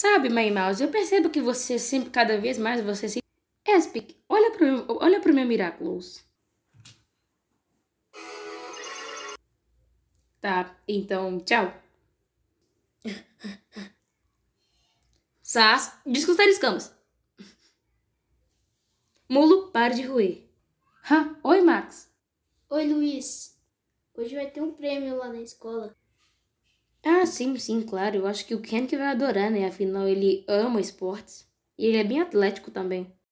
Sabe, mãe Mouse, eu percebo que você sempre, cada vez mais, você se... Espic, olha pro, olha pro meu Miraculous. Tá, então, tchau. Sas, discussar escamas. Mulo, pare de ruir. Ha, oi, Max. Oi, Luiz. Hoje vai ter um prêmio lá na escola. Ah, sim, sim, claro. Eu acho que o que vai adorar, né? Afinal, ele ama esportes. E ele é bem atlético também.